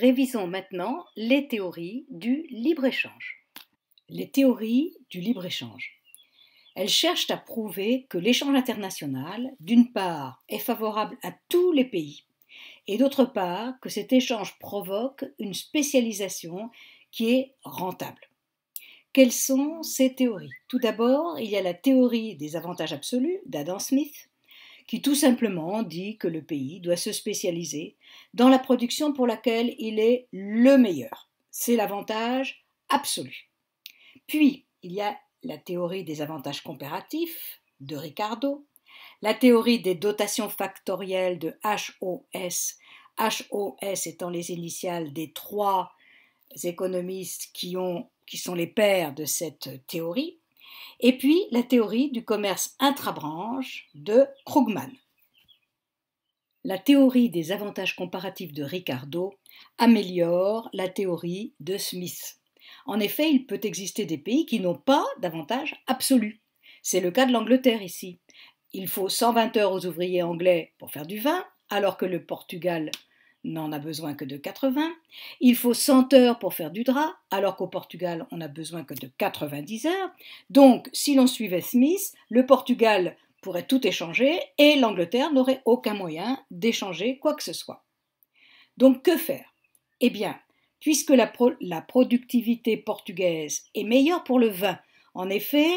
Révisons maintenant les théories du libre-échange. Les théories du libre-échange. Elles cherchent à prouver que l'échange international, d'une part, est favorable à tous les pays, et d'autre part, que cet échange provoque une spécialisation qui est rentable. Quelles sont ces théories Tout d'abord, il y a la théorie des avantages absolus d'Adam Smith, qui tout simplement dit que le pays doit se spécialiser dans la production pour laquelle il est le meilleur. C'est l'avantage absolu. Puis, il y a la théorie des avantages comparatifs de Ricardo, la théorie des dotations factorielles de HOS, HOS étant les initiales des trois économistes qui, qui sont les pères de cette théorie, et puis la théorie du commerce intrabranche de Krugman. La théorie des avantages comparatifs de Ricardo améliore la théorie de Smith. En effet, il peut exister des pays qui n'ont pas d'avantages absolus. C'est le cas de l'Angleterre ici. Il faut 120 heures aux ouvriers anglais pour faire du vin, alors que le Portugal n'en a besoin que de 80. Il faut 100 heures pour faire du drap, alors qu'au Portugal, on n'a besoin que de 90 heures. Donc, si l'on suivait Smith, le Portugal pourrait tout échanger et l'Angleterre n'aurait aucun moyen d'échanger quoi que ce soit. Donc, que faire Eh bien, puisque la, la productivité portugaise est meilleure pour le vin, en effet,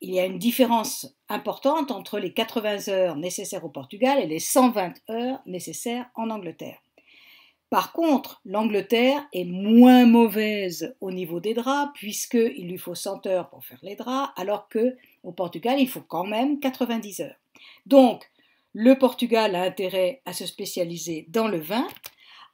il y a une différence importante entre les 80 heures nécessaires au Portugal et les 120 heures nécessaires en Angleterre. Par contre, l'Angleterre est moins mauvaise au niveau des draps, puisqu'il lui faut 100 heures pour faire les draps, alors qu'au Portugal, il faut quand même 90 heures. Donc, le Portugal a intérêt à se spécialiser dans le vin,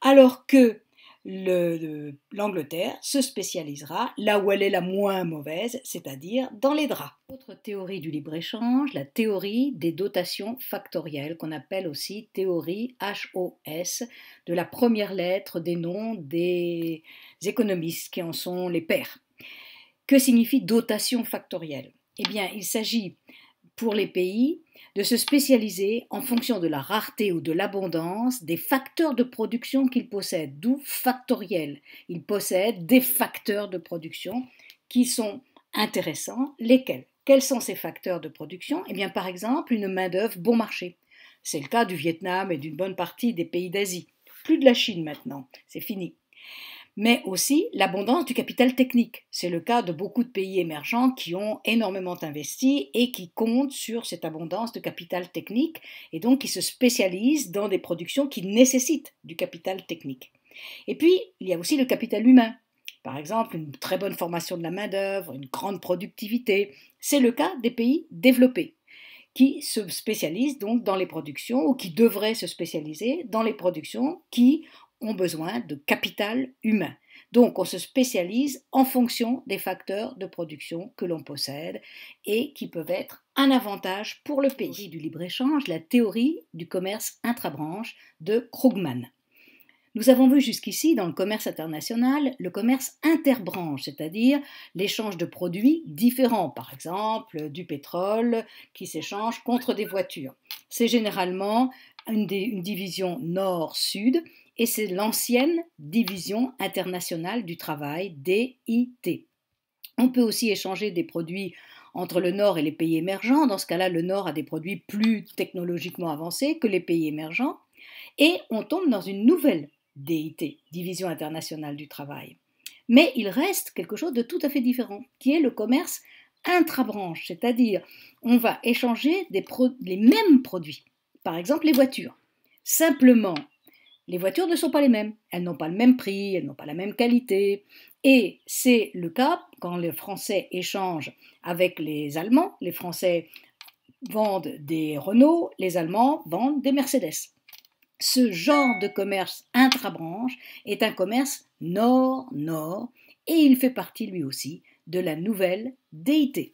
alors que l'Angleterre se spécialisera là où elle est la moins mauvaise, c'est-à-dire dans les draps. Autre théorie du libre-échange, la théorie des dotations factorielles, qu'on appelle aussi théorie HOS, de la première lettre des noms des économistes qui en sont les pères. Que signifie dotation factorielle Eh bien, il s'agit pour les pays de se spécialiser en fonction de la rareté ou de l'abondance des facteurs de production qu'ils possèdent, d'où factoriel. Ils possèdent des facteurs de production qui sont intéressants, lesquels Quels sont ces facteurs de production Eh bien, par exemple, une main-d'œuvre bon marché. C'est le cas du Vietnam et d'une bonne partie des pays d'Asie. Plus de la Chine maintenant, c'est fini mais aussi l'abondance du capital technique. C'est le cas de beaucoup de pays émergents qui ont énormément investi et qui comptent sur cette abondance de capital technique et donc qui se spécialisent dans des productions qui nécessitent du capital technique. Et puis, il y a aussi le capital humain. Par exemple, une très bonne formation de la main-d'œuvre, une grande productivité. C'est le cas des pays développés qui se spécialisent donc dans les productions ou qui devraient se spécialiser dans les productions qui ont besoin de capital humain. Donc on se spécialise en fonction des facteurs de production que l'on possède et qui peuvent être un avantage pour le pays du libre-échange, la théorie du commerce intrabranche de Krugman. Nous avons vu jusqu'ici dans le commerce international le commerce interbranche, c'est-à-dire l'échange de produits différents, par exemple du pétrole qui s'échange contre des voitures. C'est généralement une, division nord-sud et c'est l'ancienne Division internationale du travail, DIT. On peut aussi échanger des produits entre le Nord et les pays émergents. Dans ce cas-là, le Nord a des produits plus technologiquement avancés que les pays émergents. Et on tombe dans une nouvelle DIT, Division internationale du travail. Mais il reste quelque chose de tout à fait différent, qui est le commerce intra-branche, c'est-à-dire on va échanger les mêmes produits, par exemple les voitures. Simplement, les voitures ne sont pas les mêmes, elles n'ont pas le même prix, elles n'ont pas la même qualité. Et c'est le cas quand les Français échangent avec les Allemands. Les Français vendent des Renault, les Allemands vendent des Mercedes. Ce genre de commerce intra-branche est un commerce nord-nord et il fait partie lui aussi de la nouvelle déité.